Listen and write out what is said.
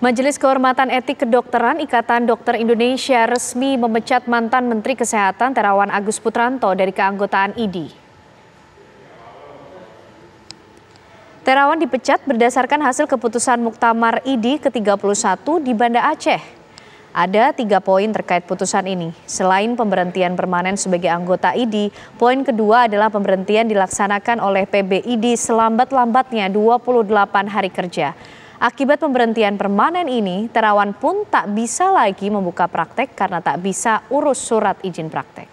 Majelis Kehormatan Etik Kedokteran Ikatan Dokter Indonesia resmi memecat mantan Menteri Kesehatan Terawan Agus Putranto dari keanggotaan IDI. Terawan dipecat berdasarkan hasil keputusan Muktamar IDI ke-31 di Banda Aceh. Ada tiga poin terkait putusan ini. Selain pemberhentian permanen sebagai anggota IDI, poin kedua adalah pemberhentian dilaksanakan oleh PBID selambat-lambatnya 28 hari kerja. Akibat pemberhentian permanen ini, Terawan pun tak bisa lagi membuka praktek karena tak bisa urus surat izin praktek.